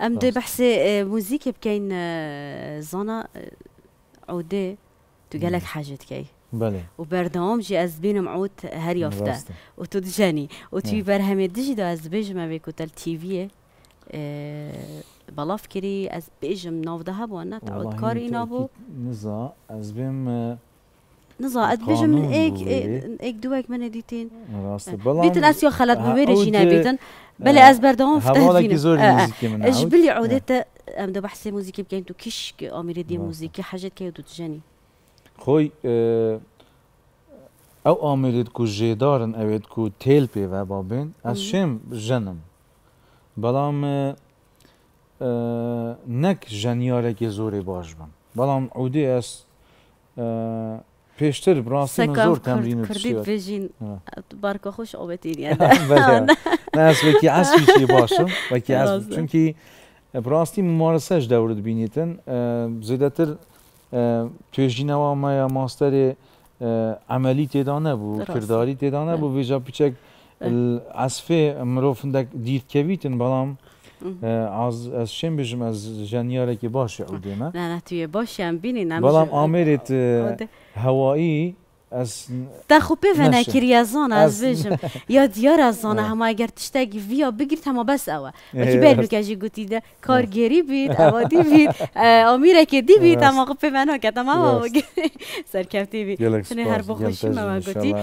ام دي بحسي آه، موزيك بكاين آه، زونا آه، عودي تقالك حاجة كي بلي وبردوم جي ازبين معود هر يفتا وتدجاني وتوي نعم. برهمي دجي دو ازبيج ما بيكو تل تي في بلا فكري ازبيج نوف دهب وانا تعود كاري نابو نزا ازبيم نزا اد بيجم من ايك ايك دواك آه. آه. آه، من ديتين بيتن اسيو خلط بميري جينا بيتن بلا از بردون فتافتين بلي عودت ام دو بحثي موزيكي بكاين تو كيش اميري دي موزيكي حاجات كاي دو تجاني خوي او اميري كو جيدارن او كو تيل بي بابين اشم جنم بلام نك جنيارك زوري باش بم بلام عودي اس پێشتر بڕاستیمە زۆر تەمرین بژین بارکە خۆش ئەوەتیریەکی ئاسی باشم وەکی چونکی بڕاستی ممارەسەش دەورت بینیتن زیدەتر توێژینەوەمە یا ماستەرێ ئەمەلی تێدا نەبوو کردداری تێدا نەبوو وێژە پیچێک ئەسفێ مرۆڤندەك دیرکەویتن بەڵام از از شم بیشم از جنیاره که باشه او دیما نه نه توی باشیم بینی نمیشه بلام آمرت هوایی از تا خوب بفنا کریازان از بیشم یا دیار از زانه همه اگر تشتگی ویا بگیر تما بس اوا وکی بر لکجی گوتی ده کارگری بید اوا بید آمیره که دی بید تما خوب منو که تما سرکفتی بید هر بخوشی ما گوتی